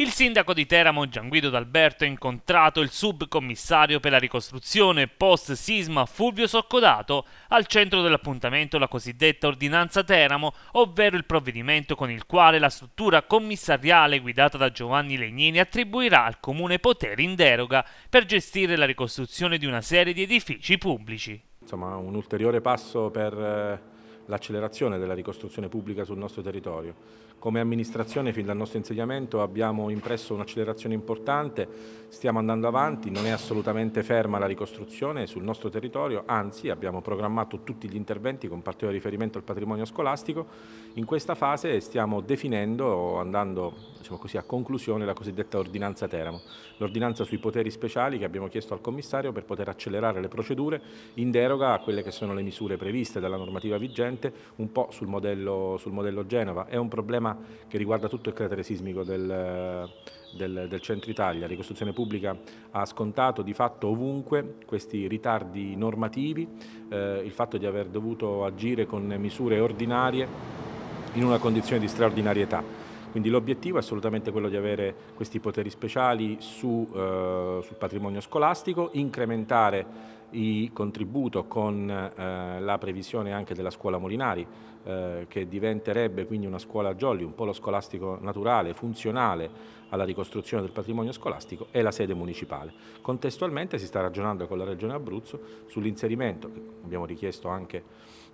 Il sindaco di Teramo Gianguido D'Alberto ha incontrato il subcommissario per la ricostruzione post sisma Fulvio Soccodato al centro dell'appuntamento la cosiddetta ordinanza Teramo, ovvero il provvedimento con il quale la struttura commissariale guidata da Giovanni Legnini attribuirà al comune poteri in deroga per gestire la ricostruzione di una serie di edifici pubblici. Insomma, un ulteriore passo per eh, l'accelerazione della ricostruzione pubblica sul nostro territorio. Come amministrazione fin dal nostro insediamento, abbiamo impresso un'accelerazione importante, stiamo andando avanti, non è assolutamente ferma la ricostruzione sul nostro territorio, anzi abbiamo programmato tutti gli interventi con particolare riferimento al patrimonio scolastico. In questa fase stiamo definendo, andando diciamo così, a conclusione, la cosiddetta ordinanza Teramo, l'ordinanza sui poteri speciali che abbiamo chiesto al commissario per poter accelerare le procedure in deroga a quelle che sono le misure previste dalla normativa vigente Oriente, un po' sul modello, sul modello Genova. È un problema che riguarda tutto il cratere sismico del, del, del, centro Italia. La ricostruzione pubblica ha scontato di fatto ovunque questi ritardi normativi, eh, il fatto di aver dovuto agire con misure ordinarie in una condizione di straordinarietà. Quindi l'obiettivo è assolutamente quello di avere questi poteri speciali su, eh, sul patrimonio scolastico, incrementare il contributo con eh, la previsione anche della scuola Molinari eh, che diventerebbe quindi una scuola Jolly, un polo scolastico naturale, funzionale alla ricostruzione del patrimonio scolastico e la sede municipale. Contestualmente si sta ragionando con la Regione Abruzzo sull'inserimento, che abbiamo richiesto anche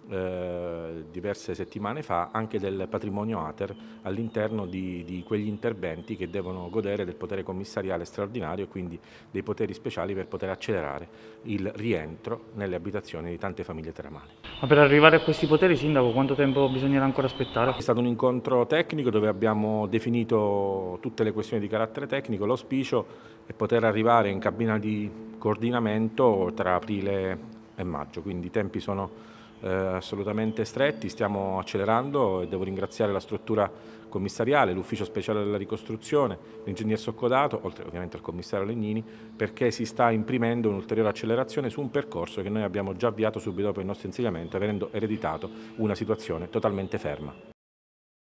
eh, diverse settimane fa, anche del patrimonio ATER all'interno di, di quegli interventi che devono godere del potere commissariale straordinario e quindi dei poteri speciali per poter accelerare il rilascio rientro nelle abitazioni di tante famiglie teramane. Ma per arrivare a questi poteri, Sindaco, quanto tempo bisognerà ancora aspettare? È stato un incontro tecnico dove abbiamo definito tutte le questioni di carattere tecnico, l'auspicio è poter arrivare in cabina di coordinamento tra aprile e maggio, quindi i tempi sono eh, assolutamente stretti, stiamo accelerando e devo ringraziare la struttura commissariale, l'ufficio speciale della ricostruzione, l'ingegner Soccodato, oltre ovviamente al commissario Legnini, perché si sta imprimendo un'ulteriore accelerazione su un percorso che noi abbiamo già avviato subito dopo il nostro insediamento, avendo ereditato una situazione totalmente ferma.